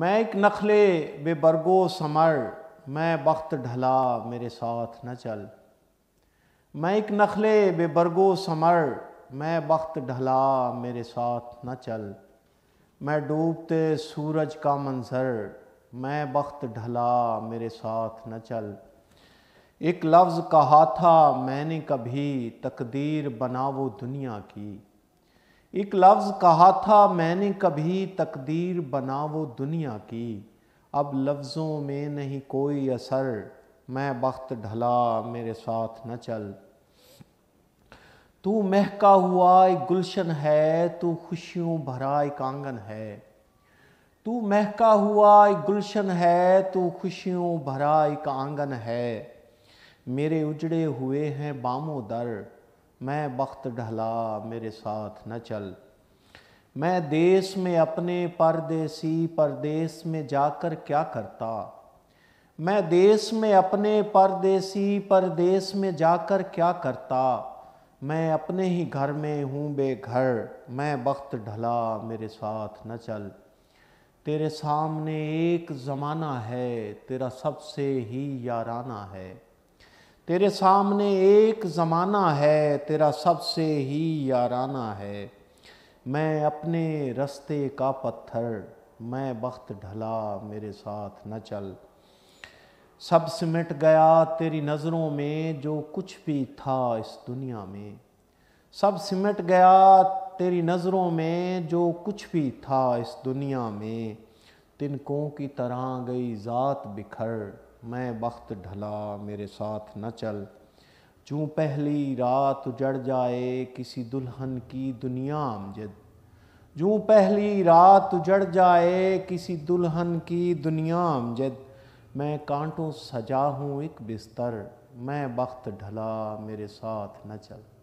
मैं एक नखले बेबरगो समर मैं वक्त ढला मेरे साथ न चल मैं एक नखले बेबरगो समर मैं वक्त ढला मेरे साथ न चल मैं डूबते सूरज का मंजर मैं वक्त ढला मेरे साथ न चल एक लफ्ज़ कहा था मैंने कभी तकदीर बना वो दुनिया की एक लफ्ज़ कहा था मैंने कभी तकदीर बना वो दुनिया की अब लफ्ज़ों में नहीं कोई असर मैं वक्त ढला मेरे साथ न चल तू महका हुआ एक गुलशन है तू खुशियों भरा एक आंगन है तू महका हुआ एक गुलशन है तू खुशियों भरा एक आंगन है मेरे उजड़े हुए हैं बामो दर मैं बख्त ढला मेरे साथ न चल मैं देश में अपने परदेसी परदेश में जाकर क्या करता मैं देश में अपने परदेसी परदेश में जाकर क्या करता मैं अपने ही घर में हूँ बेघर मैं वक्त ढला मेरे साथ न चल तेरे सामने एक ज़माना है तेरा सबसे ही याराना है तेरे सामने एक ज़माना है तेरा सबसे ही याराना है मैं अपने रास्ते का पत्थर मैं वक्त ढला मेरे साथ न चल सब सिमट गया तेरी नज़रों में जो कुछ भी था इस दुनिया में सब सिमट गया तेरी नज़रों में जो कुछ भी था इस दुनिया में तिनकों की तरह गई ज़ात बिखर मैं वक्त ढला मेरे साथ न चल चूँ पहली रात उजड़ जाए किसी दुल्हन की दुनिया अमजद जूँ पहली रात उजड़ जाए किसी दुल्हन की दुनिया अमजद मैं कांटों सजा हूँ एक बिस्तर मैं वक्त ढला मेरे साथ न चल